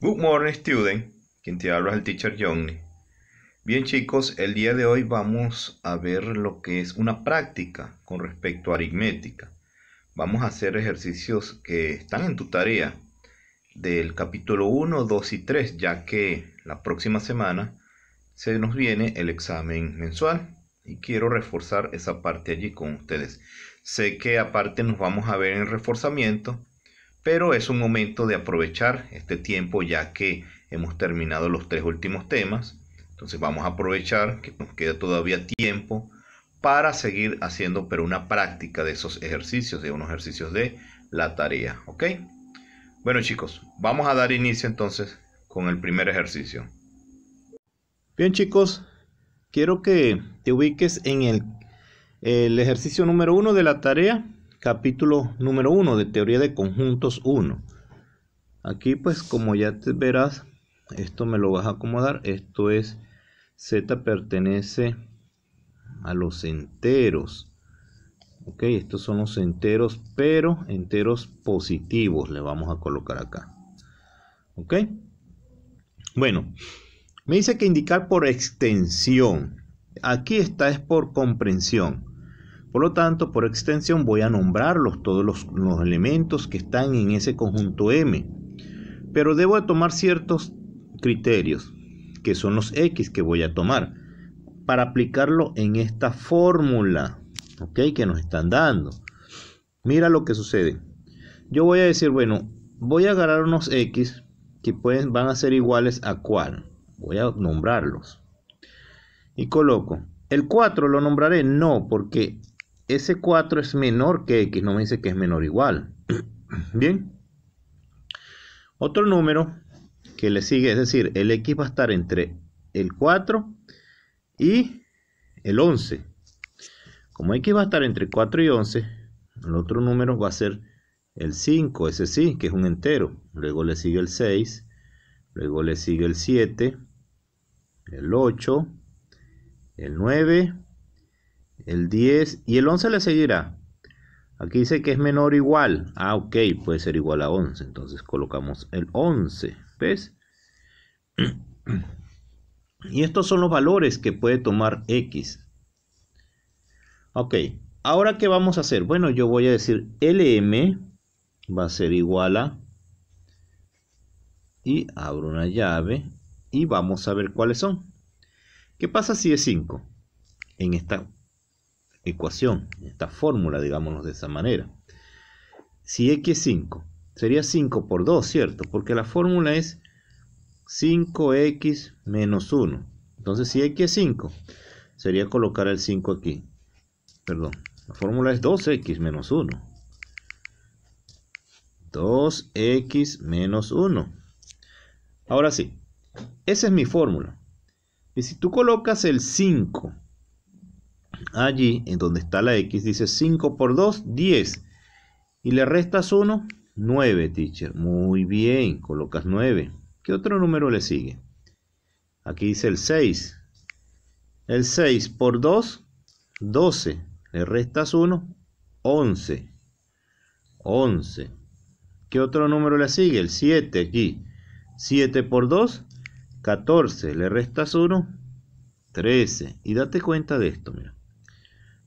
Good morning, student. Quien te habla es el teacher Johnny. Bien, chicos, el día de hoy vamos a ver lo que es una práctica con respecto a aritmética. Vamos a hacer ejercicios que están en tu tarea del capítulo 1, 2 y 3, ya que la próxima semana se nos viene el examen mensual y quiero reforzar esa parte allí con ustedes. Sé que aparte nos vamos a ver en reforzamiento pero es un momento de aprovechar este tiempo ya que hemos terminado los tres últimos temas. Entonces vamos a aprovechar que nos queda todavía tiempo para seguir haciendo pero una práctica de esos ejercicios, de unos ejercicios de la tarea, ¿ok? Bueno chicos, vamos a dar inicio entonces con el primer ejercicio. Bien chicos, quiero que te ubiques en el, el ejercicio número uno de la tarea capítulo número 1 de teoría de conjuntos 1. Aquí pues como ya te verás, esto me lo vas a acomodar, esto es Z pertenece a los enteros. Ok, estos son los enteros, pero enteros positivos le vamos a colocar acá. Ok. Bueno, me dice que indicar por extensión. Aquí está es por comprensión. Por lo tanto, por extensión voy a nombrarlos todos los, elementos que están en ese conjunto M. Pero debo de tomar ciertos criterios, que son los X que voy a tomar, para aplicarlo en esta fórmula ¿ok? que nos están dando. Mira lo que sucede. Yo voy a decir, bueno, voy a agarrar unos X que pueden, van a ser iguales a cuál. Voy a nombrarlos. Y coloco. El 4 lo nombraré no, porque ese 4 es menor que x, no me dice que es menor o igual. Bien. Otro número que le sigue, es decir, el x va a estar entre el 4 y el 11. Como x va a estar entre 4 y 11, el otro número va a ser el 5, ese sí, que es un entero. Luego le sigue el 6, luego le sigue el 7, el 8, el 9 el 10 y el 11 le seguirá. Aquí dice que es menor o igual. Ah, ok, puede ser igual a 11. Entonces colocamos el 11. ¿Ves? Y estos son los valores que puede tomar X. Ok, ahora ¿qué vamos a hacer? Bueno, yo voy a decir LM va a ser igual a... Y abro una llave y vamos a ver cuáles son. ¿Qué pasa si es 5? En esta ecuación, esta fórmula, digámoslo de esa manera. Si x es 5, sería 5 por 2, ¿cierto? Porque la fórmula es 5x menos 1. Entonces, si x es 5, sería colocar el 5 aquí. Perdón, la fórmula es 2x menos 1. 2x menos 1. Ahora sí, esa es mi fórmula. Y si tú colocas el 5 Allí, en donde está la X, dice 5 por 2, 10. Y le restas 1, 9, teacher. Muy bien, colocas 9. ¿Qué otro número le sigue? Aquí dice el 6. El 6 por 2, 12. Le restas 1, 11. 11. ¿Qué otro número le sigue? El 7 aquí. 7 por 2, 14. Le restas 1, 13. Y date cuenta de esto, mira.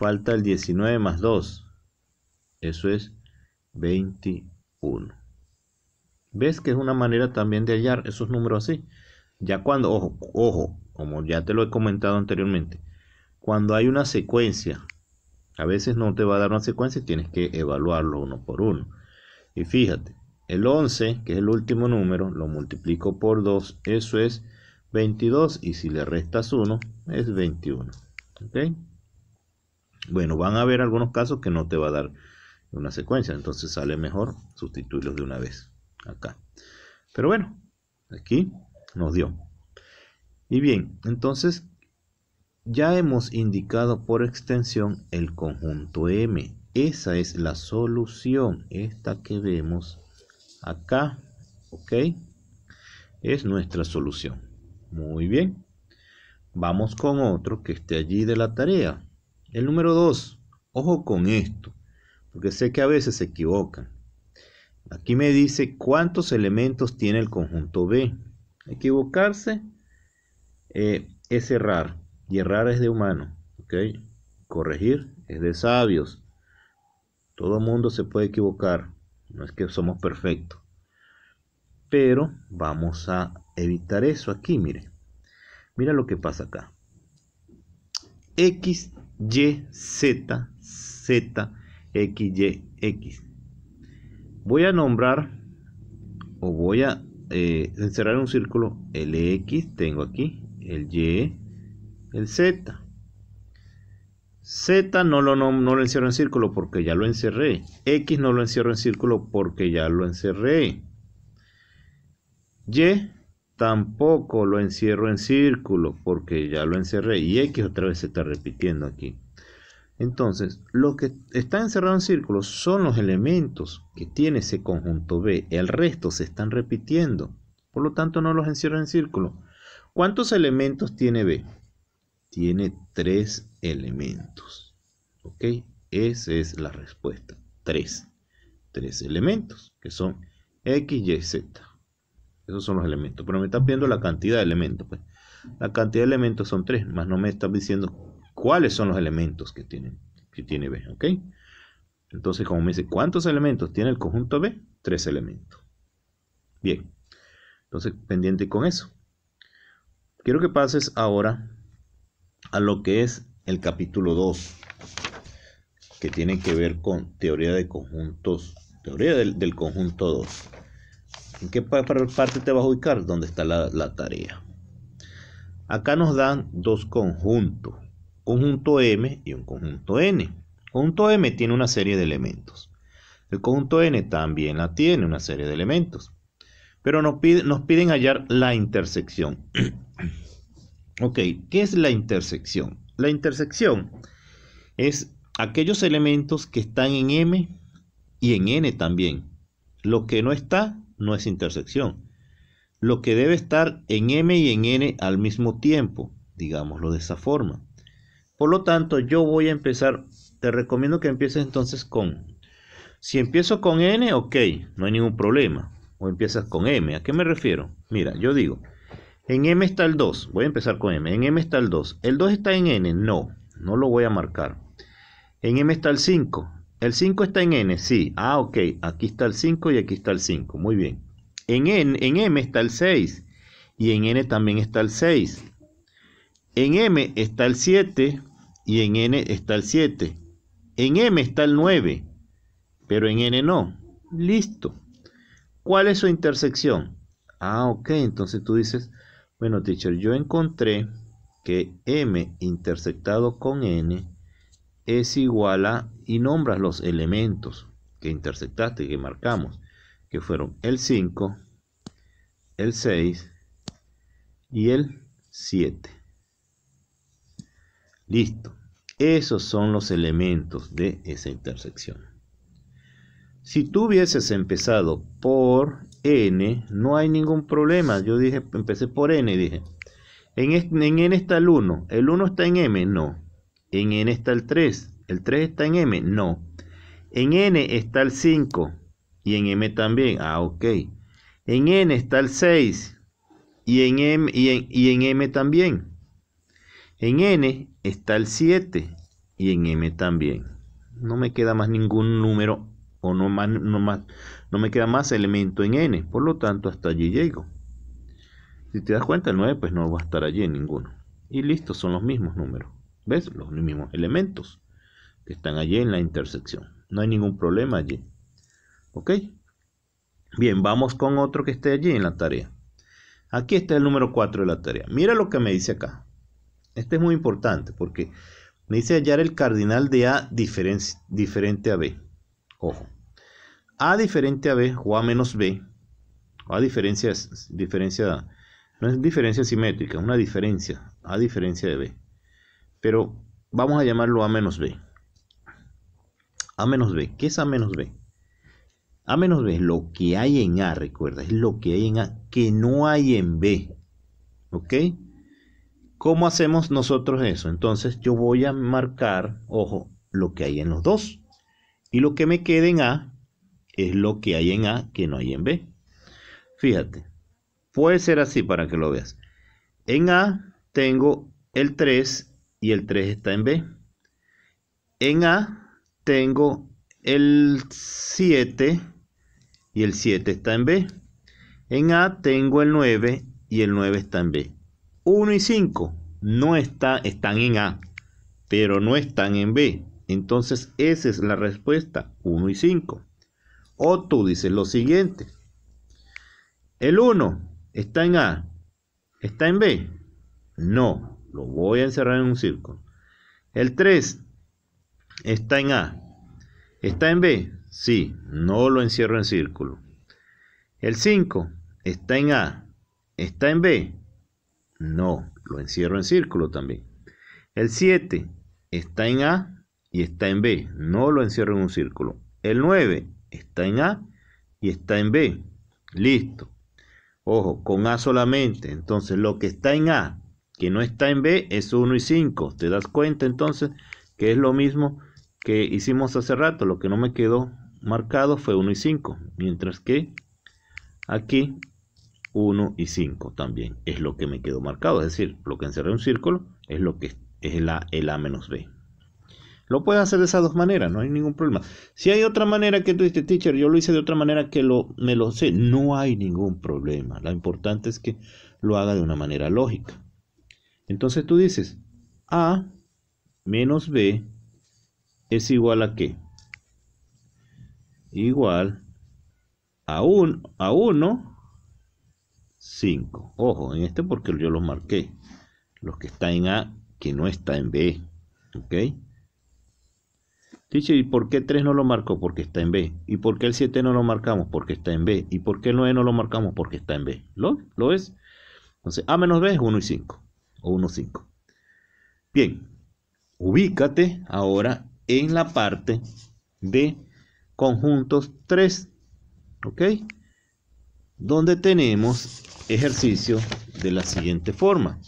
falta el 19 más 2. Eso es 21. ¿Ves que es una manera también de hallar esos números así? Ya cuando, ojo, ojo, como ya te lo he comentado anteriormente, cuando hay una secuencia, a veces no te va a dar una secuencia y tienes que evaluarlo uno por uno. Y fíjate, el 11, que es el último número, lo multiplico por 2, eso es 22 y si le restas 1 es 21. ¿ok? Bueno, van a haber algunos casos que no te va a dar una secuencia, entonces sale mejor sustituirlos de una vez acá. Pero bueno, aquí nos dio. Y bien, entonces ya hemos indicado por extensión el conjunto M. Esa es la solución, esta que vemos acá, ¿ok? Es nuestra solución. Muy bien. Vamos con otro que esté allí de la tarea. El número 2, ojo con esto, porque sé que a veces se equivocan. Aquí me dice cuántos elementos tiene el conjunto B. Equivocarse eh, es errar, y errar es de humano. ¿okay? Corregir es de sabios. Todo mundo se puede equivocar, no es que somos perfectos. Pero vamos a evitar eso aquí, mire. Mira lo que pasa acá. X y, Z, Z, X, Y, X. Voy a nombrar o voy a eh, encerrar un círculo x, tengo aquí el Y, el Z. Z no lo, no lo encierro en círculo porque ya lo encerré. X no lo encierro en círculo porque ya lo encerré. Y tampoco lo encierro en círculo porque ya lo encerré y x otra vez se está repitiendo aquí entonces lo que está encerrado en círculo son los elementos que tiene ese conjunto b el resto se están repitiendo por lo tanto no los encierro en círculo ¿cuántos elementos tiene b? tiene tres elementos ok esa es la respuesta tres, tres elementos que son x y z esos son los elementos. Pero me están pidiendo la cantidad de elementos. Pues. La cantidad de elementos son tres, más no me están diciendo cuáles son los elementos que, que tiene B. ¿Ok? Entonces, como me dice, ¿cuántos elementos tiene el conjunto B? Tres elementos. Bien. Entonces, pendiente con eso. Quiero que pases ahora a lo que es el capítulo 2, que tiene que ver con teoría de conjuntos, teoría del, del conjunto 2. ¿En qué parte te vas a ubicar? dónde está la, tarea. Acá nos dan dos conjuntos, conjunto M y un conjunto N. conjunto M tiene una serie de elementos. El conjunto N también la tiene, una serie de elementos. Pero nos, nos piden hallar la intersección. ok, ¿qué es la intersección? La intersección es aquellos elementos que están en M y en N también. Lo que no está no es intersección. Lo que debe estar en M y en N al mismo tiempo, digámoslo de esa forma. Por lo tanto, yo voy a empezar, te recomiendo que empieces entonces con, si empiezo con N, ok, no hay ningún problema. O empiezas con M, ¿a qué me refiero? Mira, yo digo, en M está el 2, voy a empezar con M, en M está el 2, el 2 está en N, no, no lo voy a marcar. En M está el 5, el 5 está en N, sí. Ah, ok. Aquí está el 5 y aquí está el 5. Muy bien. En, N, en M está el 6. Y en N también está el 6. En M está el 7. Y en N está el 7. En M está el 9. Pero en N no. Listo. ¿Cuál es su intersección? Ah, ok. Entonces tú dices, bueno, teacher, yo encontré que M intersectado con N es igual a, y nombras los elementos que interceptaste, que marcamos, que fueron el 5, el 6 y el 7. Listo. Esos son los elementos de esa intersección. Si tú hubieses empezado por n, no hay ningún problema. Yo dije, empecé por n, dije. En, en n está el 1. ¿El 1 está en m? No. En N está el 3. ¿El 3 está en M? No. En N está el 5. Y en M también. Ah, ok. En N está el 6. Y en M, y en, M también. En N está el 7. Y en M también. No me queda más ningún número o no, no, más, no me queda más elemento en N. Por lo tanto, hasta allí llego. Si te das cuenta, el 9 pues no va a estar allí en ninguno. Y listo, son los mismos números. ¿Ves? Los mismos elementos que están allí en la intersección. No hay ningún problema allí. ¿Ok? Bien, vamos con otro que esté allí en la tarea. Aquí está el número 4 de la tarea. Mira lo que me dice acá. Este es muy importante porque me dice hallar el cardinal de A diferente a B. Ojo. A diferente a B o A menos B. O A diferencia, diferencia, no es diferencia simétrica, es una diferencia. A diferencia de B. Pero vamos a llamarlo A menos B. A menos B. ¿Qué es A menos B? A menos B es lo que hay en A, recuerda, es lo que hay en A que no hay en B. ¿Ok? ¿Cómo hacemos nosotros eso? Entonces yo voy a marcar, ojo, lo que hay en los dos. Y lo que me quede en A es lo que hay en A que no hay en B. Fíjate, puede ser así para que lo veas. En A tengo el 3 y el 3 está en B. En A tengo el 7 y el 7 está en B. En A tengo el 9 y el 9 está en B. 1 y 5 no está, están en A, pero no están en B. Entonces esa es la respuesta, 1 y 5. O tú dices lo siguiente. El 1 está en A, está en B. No, lo voy a encerrar en un círculo. El 3 está en A. ¿Está en B? Sí, no lo encierro en círculo. El 5 está en A. ¿Está en B? No, lo encierro en círculo también. El 7 está en A y está en B. No lo encierro en un círculo. El 9 está en A y está en B. Listo. Ojo, con A solamente. Entonces lo que está en A que no está en B es 1 y 5. ¿Te das cuenta entonces que es lo mismo que hicimos hace rato? Lo que no me quedó marcado fue 1 y 5. Mientras que aquí 1 y 5 también es lo que me quedó marcado. Es decir, lo que encerré un círculo es lo que es la, el A menos B. Lo puedes hacer de esas dos maneras, no hay ningún problema. Si hay otra manera que tú dices, teacher, yo lo hice de otra manera que lo, me lo sé, no hay ningún problema. Lo importante es que lo haga de una manera lógica. Entonces tú dices, A menos B es igual a qué? Igual a 1, a 1, 5. Ojo, en este porque yo los marqué. Los que está en A, que no está en B. ¿Ok? Dice, ¿y por qué 3 no lo marco? Porque está en B. ¿Y por qué el 7 no lo marcamos? Porque está en B. ¿Y por qué el 9 no lo marcamos? Porque está en B. ¿Lo, lo es? Entonces, A menos B es 1 y 5 o 1.5. Bien, ubícate ahora en la parte de conjuntos 3, ¿ok? Donde tenemos ejercicio de la siguiente forma.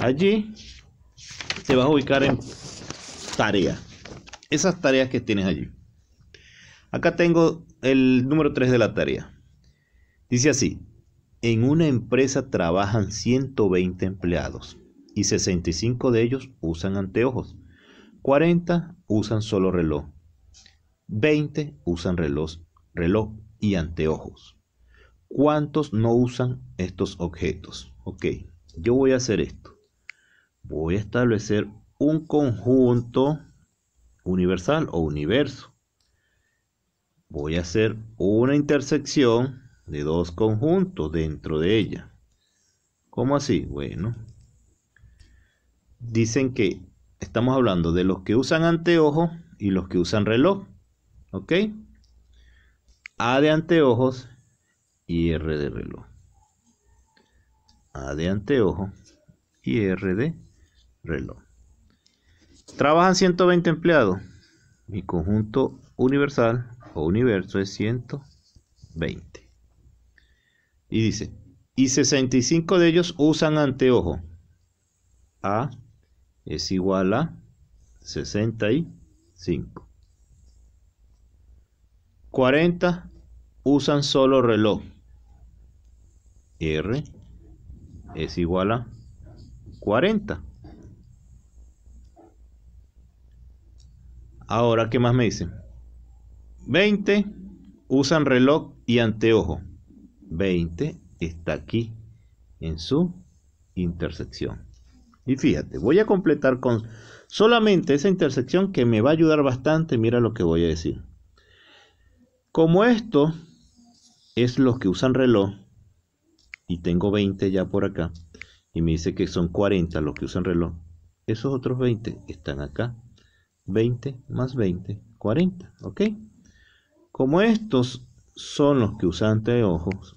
Allí te vas a ubicar en tarea. Esas tareas que tienes allí. Acá tengo el número 3 de la tarea. Dice así, en una empresa trabajan 120 empleados y 65 de ellos usan anteojos, 40 usan solo reloj, 20 usan reloj, reloj y anteojos. ¿Cuántos no usan estos objetos? Ok, yo voy a hacer esto. Voy a establecer un conjunto universal o universo. Voy a hacer una intersección de dos conjuntos dentro de ella. ¿Cómo así? Bueno, dicen que estamos hablando de los que usan anteojos y los que usan reloj. ¿Ok? A de anteojos y R de reloj. A de anteojo y R de reloj. Trabajan 120 empleados. Mi conjunto universal o universo es 120. Y dice, y 65 de ellos usan anteojo. A es igual a 65. 40 usan solo reloj. R es igual a 40. Ahora, ¿qué más me dicen? 20 usan reloj y anteojo. 20 está aquí en su intersección. Y fíjate, voy a completar con solamente esa intersección que me va a ayudar bastante. Mira lo que voy a decir. Como esto es los que usan reloj, y tengo 20 ya por acá, y me dice que son 40 los que usan reloj, esos otros 20 están acá. 20 más 20, 40, ¿ok? Como estos son los que usan anteojos,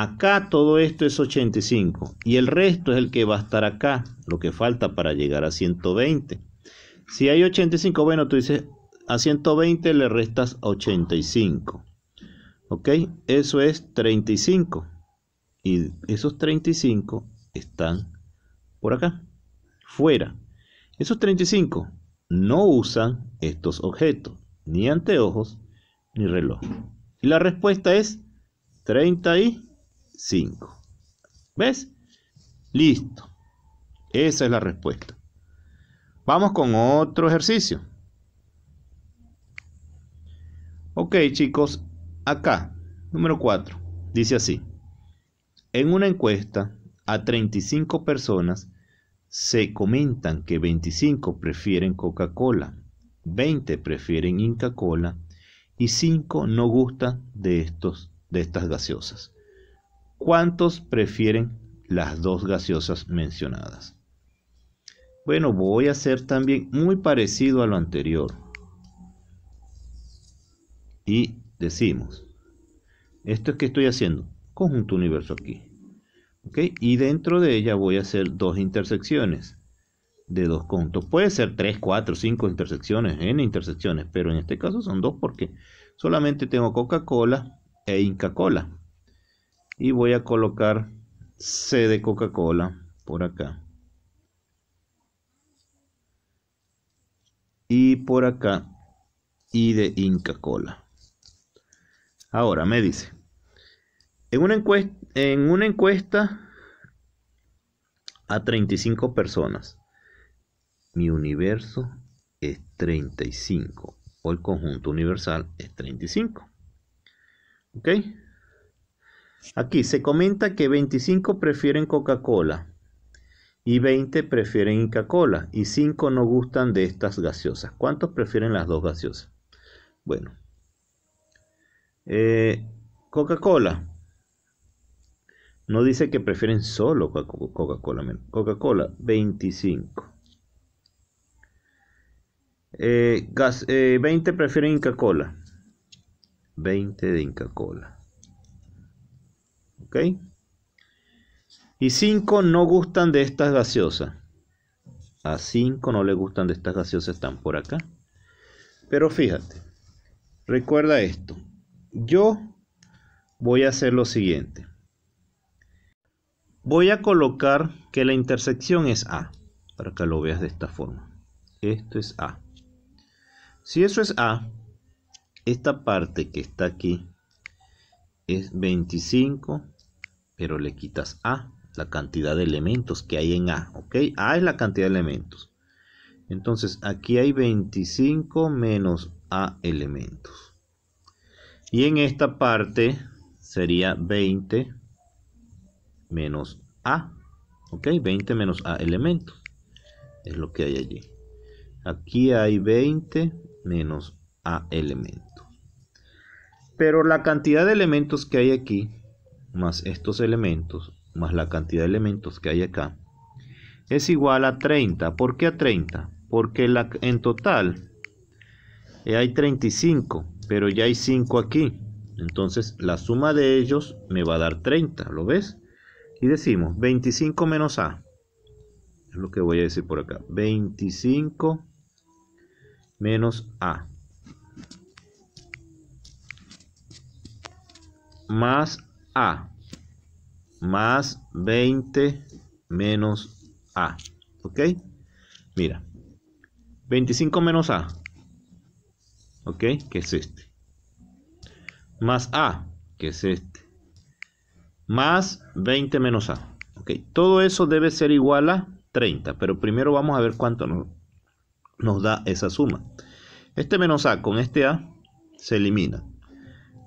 Acá todo esto es 85 y el resto es el que va a estar acá, lo que falta para llegar a 120. Si hay 85, bueno, tú dices a 120 le restas 85. ¿Ok? Eso es 35. Y esos 35 están por acá, fuera. Esos 35 no usan estos objetos, ni anteojos, ni reloj. Y la respuesta es 30 y 5. ¿Ves? Listo. Esa es la respuesta. Vamos con otro ejercicio. Ok, chicos, acá, número 4, dice así. En una encuesta a 35 personas se comentan que 25 prefieren Coca-Cola, 20 prefieren Inca-Cola y 5 no gustan de, estos, de estas gaseosas. ¿Cuántos prefieren las dos gaseosas mencionadas? Bueno, voy a hacer también muy parecido a lo anterior. Y decimos, esto es que estoy haciendo, conjunto universo aquí. ¿ok? Y dentro de ella voy a hacer dos intersecciones de dos conjuntos. Puede ser 3, 4, 5 intersecciones, n intersecciones, pero en este caso son dos porque solamente tengo Coca-Cola e Inca-Cola y voy a colocar C de Coca-Cola por acá. Y por acá y de Inca Cola. Ahora me dice, en una encuesta, en una encuesta a 35 personas, mi universo es 35 o el conjunto universal es 35. ¿Ok? Aquí se comenta que 25 prefieren Coca-Cola y 20 prefieren Inca-Cola y 5 no gustan de estas gaseosas. ¿Cuántos prefieren las dos gaseosas? Bueno, eh, Coca-Cola. No dice que prefieren solo Coca-Cola. Coca-Cola, 25. 20 eh, eh, prefieren Inca-Cola. 20 de Inca-Cola. ¿okay? Y 5 no gustan de estas gaseosas. A 5 no le gustan de estas gaseosas, están por acá. Pero fíjate, recuerda esto. Yo voy a hacer lo siguiente. Voy a colocar que la intersección es A, para que lo veas de esta forma. Esto es A. Si eso es A, esta parte que está aquí es 25 pero le quitas A, la cantidad de elementos que hay en A, ¿ok? A es la cantidad de elementos. Entonces aquí hay 25 menos A elementos. Y en esta parte sería 20 menos A, ¿ok? 20 menos A elementos es lo que hay allí. Aquí hay 20 menos A elementos. Pero la cantidad de elementos que hay aquí más estos elementos, más la cantidad de elementos que hay acá, es igual a 30. ¿Por qué a 30? Porque la, en total eh, hay 35, pero ya hay 5 aquí. Entonces la suma de ellos me va a dar 30, ¿lo ves? Y decimos 25 menos A. Es lo que voy a decir por acá. 25 menos A. Más a más 20 menos A. ¿Ok? Mira. 25 menos A. ¿Ok? Que es este. Más A, que es este. Más 20 menos A. ¿Ok? Todo eso debe ser igual a 30. Pero primero vamos a ver cuánto nos, nos da esa suma. Este menos A con este A se elimina.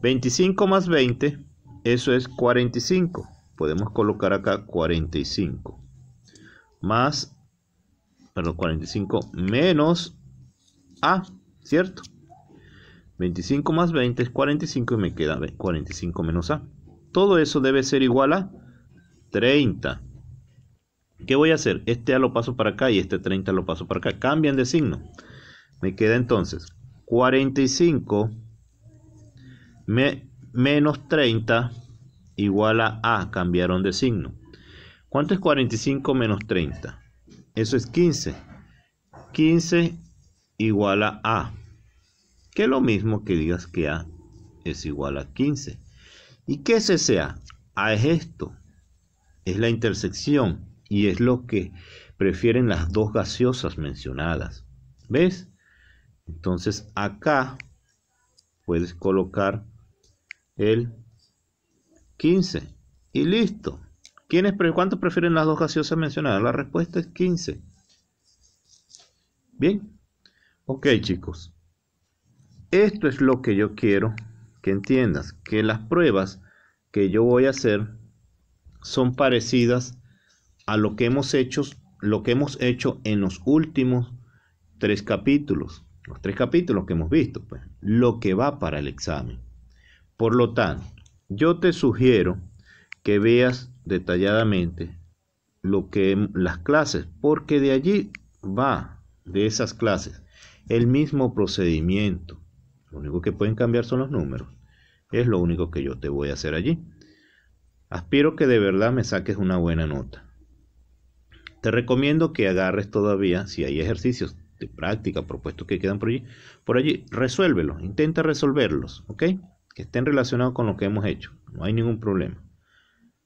25 más 20 eso es 45. Podemos colocar acá 45. Más, perdón, 45 menos A, ¿cierto? 25 más 20 es 45 y me queda 45 menos A. Todo eso debe ser igual a 30. ¿Qué voy a hacer? Este A lo paso para acá y este 30 lo paso para acá. Cambian de signo. Me queda entonces 45 me, menos 30 igual a A, cambiaron de signo. ¿Cuánto es 45 menos 30? Eso es 15. 15 igual a A, que es lo mismo que digas que A es igual a 15. ¿Y qué es ese A? A es esto, es la intersección y es lo que prefieren las dos gaseosas mencionadas. ¿Ves? Entonces acá puedes colocar el 15. Y listo. ¿Quiénes, ¿Cuántos prefieren las dos gaseosas mencionadas? La respuesta es 15. Bien. Ok chicos. Esto es lo que yo quiero que entiendas. Que las pruebas que yo voy a hacer son parecidas a lo que hemos hecho, lo que hemos hecho en los últimos tres capítulos. Los tres capítulos que hemos visto. Pues, lo que va para el examen. Por lo tanto, yo te sugiero que veas detalladamente lo que las clases, porque de allí va de esas clases el mismo procedimiento. Lo único que pueden cambiar son los números. Es lo único que yo te voy a hacer allí. Aspiro que de verdad me saques una buena nota. Te recomiendo que agarres todavía, si hay ejercicios de práctica propuestos que quedan por allí, por allí, resuélvelos, intenta resolverlos, ¿ok? que estén relacionados con lo que hemos hecho. No hay ningún problema.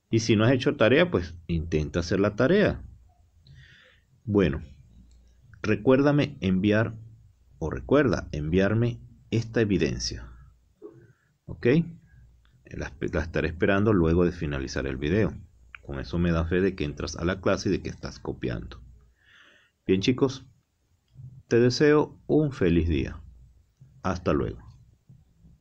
Y si no has hecho tarea, pues intenta hacer la tarea. Bueno, recuérdame enviar o recuerda enviarme esta evidencia. ¿Ok? La, estaré esperando luego de finalizar el video. Con eso me da fe de que entras a la clase y de que estás copiando. Bien chicos, te deseo un feliz día. Hasta luego.